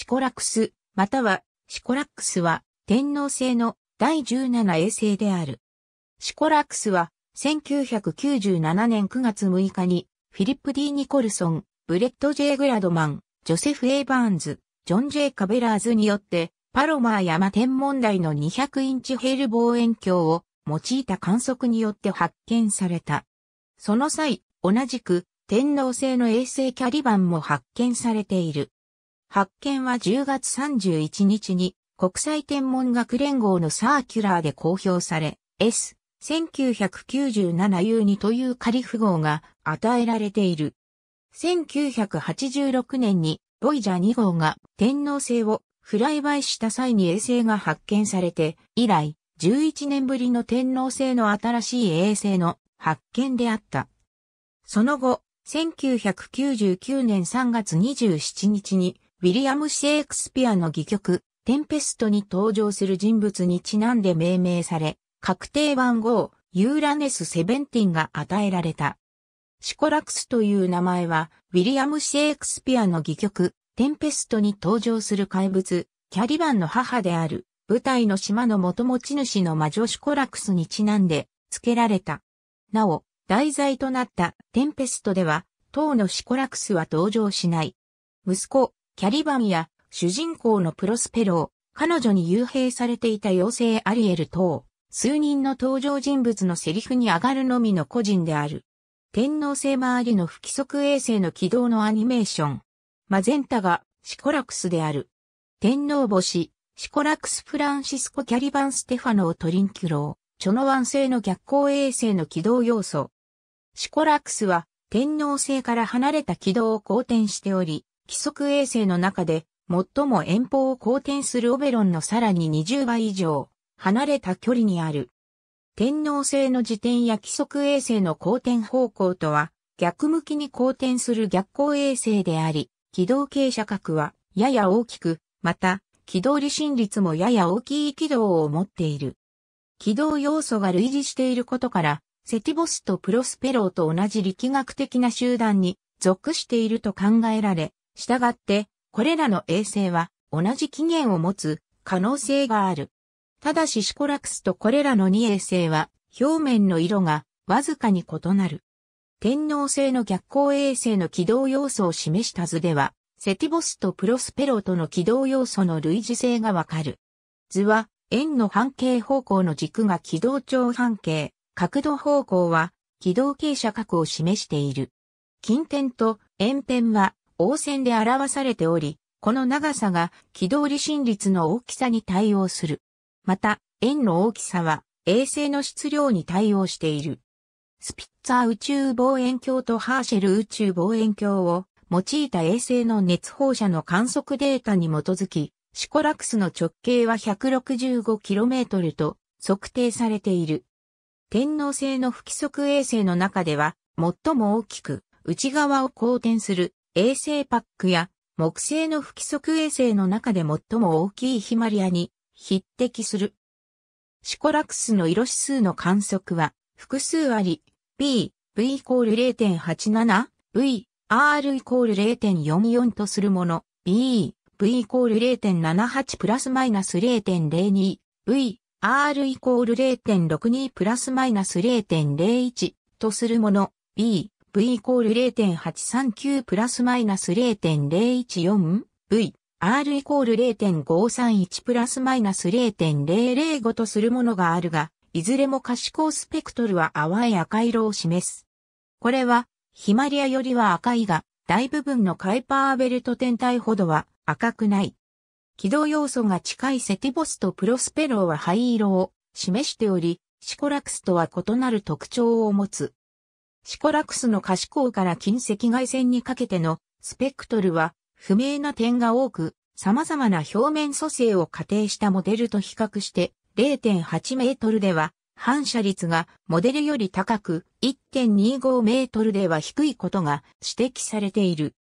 シコラクス、またはシコラックスは天皇制の第17衛星である。シコラックスは1997年9月6日にフィリップ・デーニコルソン、ブレット・イ・グラドマン、ジョセフ・エイバーンズ、ジョン・ジェイ・カベラーズによってパロマー山天文台の200インチヘール望遠鏡を用いた観測によって発見された。その際、同じく天皇制の衛星キャリバンも発見されている。発見は10月31日に国際天文学連合のサーキュラーで公表され、S、1997U2 という仮符号が与えられている。1986年にボイジャー2号が天皇星をフライバイした際に衛星が発見されて、以来、11年ぶりの天皇星の新しい衛星の発見であった。その後、1999年3月27日にウィリアム・シェイクスピアの戯曲、テンペストに登場する人物にちなんで命名され、確定番号、ユーラネス・セベンティンが与えられた。シコラクスという名前は、ウィリアム・シェイクスピアの戯曲、テンペストに登場する怪物、キャリバンの母である、舞台の島の元持ち主の魔女シコラクスにちなんで、付けられた。なお、題材となったテンペストでは、当のシコラクスは登場しない。息子、キャリバンや主人公のプロスペロー、彼女に幽閉されていた妖精アリエル等、数人の登場人物のセリフに上がるのみの個人である。天皇星周りの不規則衛星の軌道のアニメーション。マゼンタがシコラクスである。天皇星、シコラクスフランシスコキャリバンステファノートリンキュロー、チョノワン星の逆光衛星の軌道要素。シコラクスは天皇星から離れた軌道を公転しており、規則衛星の中で最も遠方を公転するオベロンのさらに20倍以上離れた距離にある。天皇星の自転や規則衛星の公転方向とは逆向きに公転する逆光衛星であり、軌道傾斜角はやや大きく、また軌道離心率もやや大きい軌道を持っている。軌道要素が類似していることから、セティボスとプロスペローと同じ力学的な集団に属していると考えられ、したがって、これらの衛星は同じ起源を持つ可能性がある。ただしシコラクスとこれらの2衛星は表面の色がわずかに異なる。天皇星の逆光衛星の軌道要素を示した図では、セティボスとプロスペロとの軌道要素の類似性がわかる。図は、円の半径方向の軸が軌道長半径、角度方向は軌道傾斜角を示している。近点と円辺は応線で表されており、この長さが軌道離心率の大きさに対応する。また、円の大きさは衛星の質量に対応している。スピッツァ宇宙望遠鏡とハーシェル宇宙望遠鏡を用いた衛星の熱放射の観測データに基づき、シコラクスの直径は 165km と測定されている。天皇星の不規則衛星の中では最も大きく内側を公転する衛星パックや木星の不規則衛星の中で最も大きいヒマリアに匹敵する。シコラクスの色指数の観測は複数あり、p、v イコール0.87、v、r イコール0.44とするもの、b、v イコール0.78プラスマイナス0.02、v、r イコール0.62プラスマイナス0.01とするもの、b、V イコール0.839プラスマイナス 0.014V、R イコール0.531プラスマイナス0.005とするものがあるが、いずれも可視光スペクトルは淡い赤色を示す。これは、ヒマリアよりは赤いが、大部分のカイパーベルト天体ほどは赤くない。軌道要素が近いセティボスとプロスペローは灰色を示しており、シコラクスとは異なる特徴を持つ。シコラクスの可視光から近赤外線にかけてのスペクトルは不明な点が多く、様々な表面組成を仮定したモデルと比較して0.8メートルでは反射率がモデルより高く1.25メートルでは低いことが指摘されている。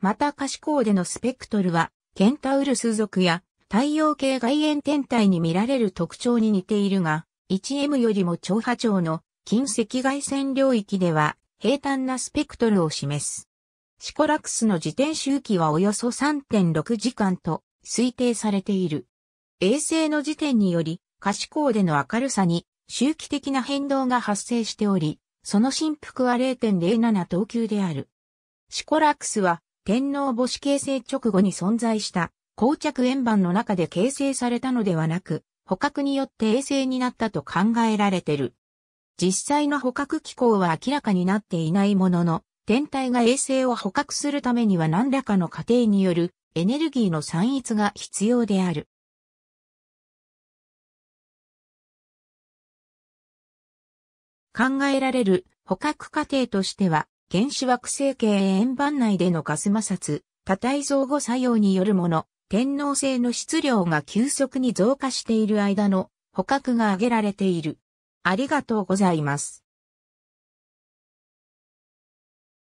また可視光でのスペクトルはケンタウルス属や太陽系外縁天体に見られる特徴に似ているが 1M よりも超波長の近赤外線領域では平坦なスペクトルを示す。シコラクスの自転周期はおよそ3.6時間と推定されている。衛星の時点により、可視光での明るさに周期的な変動が発生しており、その振幅は0.07等級である。シコラクスは天皇母子形成直後に存在した膠着円盤の中で形成されたのではなく、捕獲によって衛星になったと考えられている。実際の捕獲機構は明らかになっていないものの、天体が衛星を捕獲するためには何らかの過程によるエネルギーの散逸が必要である。考えられる捕獲過程としては、原子惑星系円盤内でのガス摩擦、多体相互作用によるもの、天皇星の質量が急速に増加している間の捕獲が挙げられている。ありがとうございます。